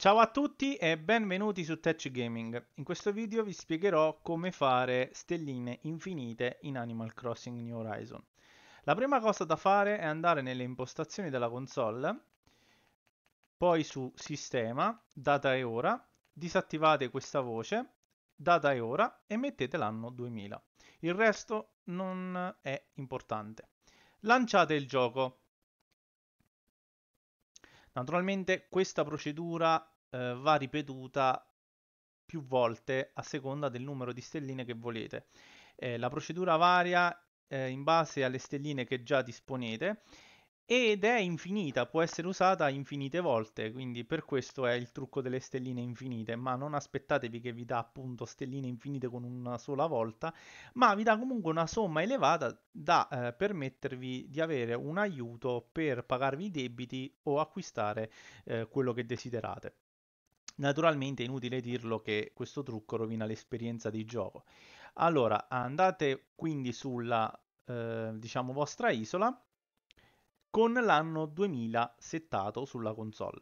Ciao a tutti e benvenuti su Touch Gaming. In questo video vi spiegherò come fare stelline infinite in Animal Crossing New Horizon. La prima cosa da fare è andare nelle impostazioni della console, poi su Sistema, Data e Ora, disattivate questa voce, Data e Ora e mettete l'anno 2000. Il resto non è importante. Lanciate il gioco. Naturalmente questa procedura eh, va ripetuta più volte a seconda del numero di stelline che volete. Eh, la procedura varia eh, in base alle stelline che già disponete ed è infinita, può essere usata infinite volte, quindi per questo è il trucco delle stelline infinite, ma non aspettatevi che vi dà appunto stelline infinite con una sola volta, ma vi dà comunque una somma elevata da eh, permettervi di avere un aiuto per pagarvi i debiti o acquistare eh, quello che desiderate. Naturalmente è inutile dirlo che questo trucco rovina l'esperienza di gioco. Allora, andate quindi sulla eh, diciamo vostra isola con l'anno 2000 settato sulla console.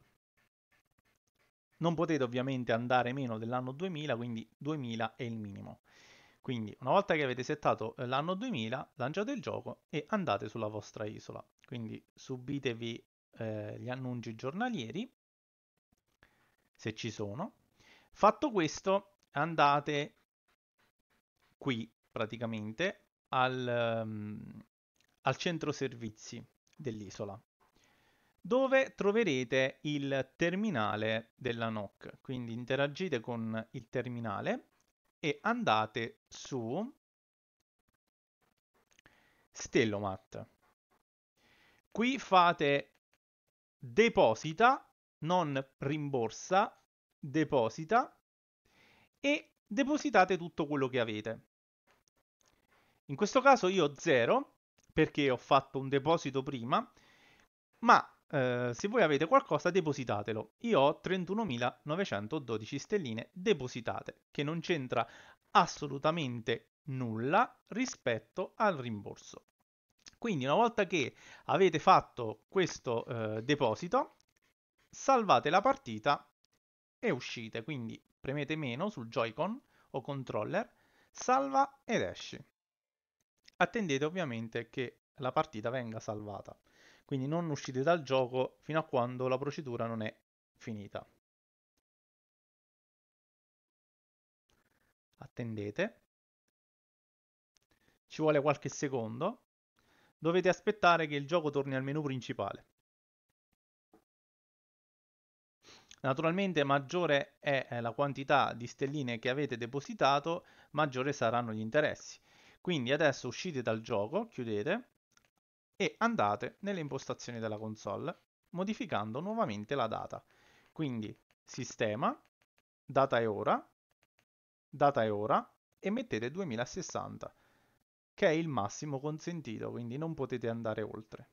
Non potete ovviamente andare meno dell'anno 2000, quindi 2000 è il minimo. Quindi una volta che avete settato eh, l'anno 2000, lanciate il gioco e andate sulla vostra isola. Quindi subitevi eh, gli annunci giornalieri, se ci sono. Fatto questo, andate qui praticamente al, um, al centro servizi dell'isola, dove troverete il terminale della NOC. Quindi interagite con il terminale e andate su Stellomat. Qui fate deposita, non rimborsa, deposita e depositate tutto quello che avete. In questo caso io ho 0 perché ho fatto un deposito prima, ma eh, se voi avete qualcosa depositatelo. Io ho 31.912 stelline depositate, che non c'entra assolutamente nulla rispetto al rimborso. Quindi una volta che avete fatto questo eh, deposito, salvate la partita e uscite. Quindi premete meno sul Joy-Con o controller, salva ed esci attendete ovviamente che la partita venga salvata. Quindi non uscite dal gioco fino a quando la procedura non è finita. Attendete. Ci vuole qualche secondo. Dovete aspettare che il gioco torni al menu principale. Naturalmente maggiore è eh, la quantità di stelline che avete depositato, maggiore saranno gli interessi. Quindi adesso uscite dal gioco, chiudete e andate nelle impostazioni della console modificando nuovamente la data. Quindi sistema, data e ora, data e ora e mettete 2060 che è il massimo consentito, quindi non potete andare oltre.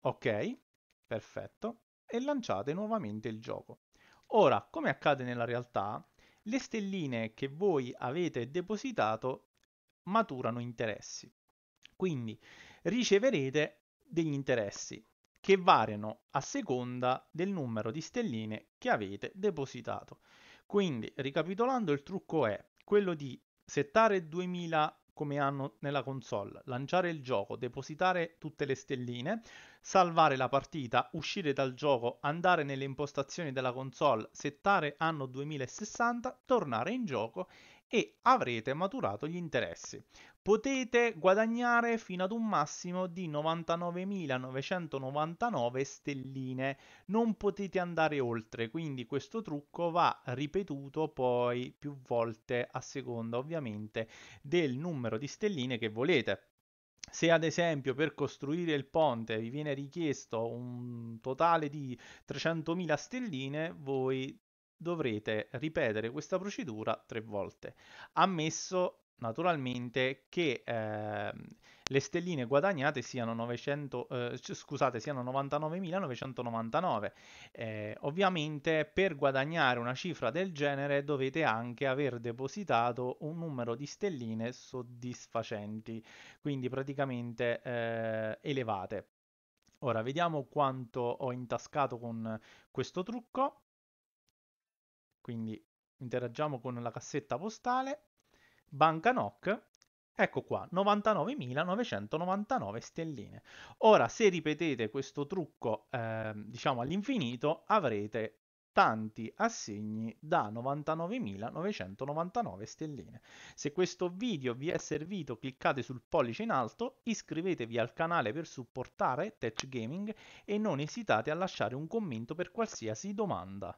Ok, perfetto, e lanciate nuovamente il gioco. Ora, come accade nella realtà, le stelline che voi avete depositato maturano interessi. Quindi riceverete degli interessi che variano a seconda del numero di stelline che avete depositato. Quindi, ricapitolando, il trucco è quello di settare 2000 come hanno nella console, lanciare il gioco, depositare tutte le stelline, salvare la partita, uscire dal gioco, andare nelle impostazioni della console, settare anno 2060, tornare in gioco e avrete maturato gli interessi. Potete guadagnare fino ad un massimo di 99.999 stelline, non potete andare oltre, quindi questo trucco va ripetuto poi più volte a seconda ovviamente del numero di stelline che volete. Se ad esempio per costruire il ponte vi viene richiesto un totale di 300.000 stelline, voi dovrete ripetere questa procedura tre volte, ammesso naturalmente che eh, le stelline guadagnate siano, 900, eh, scusate, siano 99.999. Eh, ovviamente per guadagnare una cifra del genere dovete anche aver depositato un numero di stelline soddisfacenti, quindi praticamente eh, elevate. Ora vediamo quanto ho intascato con questo trucco. Quindi interagiamo con la cassetta postale, banca NOC, ecco qua, 99.999 stelline. Ora, se ripetete questo trucco, eh, diciamo all'infinito, avrete tanti assegni da 99.999 stelline. Se questo video vi è servito cliccate sul pollice in alto, iscrivetevi al canale per supportare Tech Gaming e non esitate a lasciare un commento per qualsiasi domanda.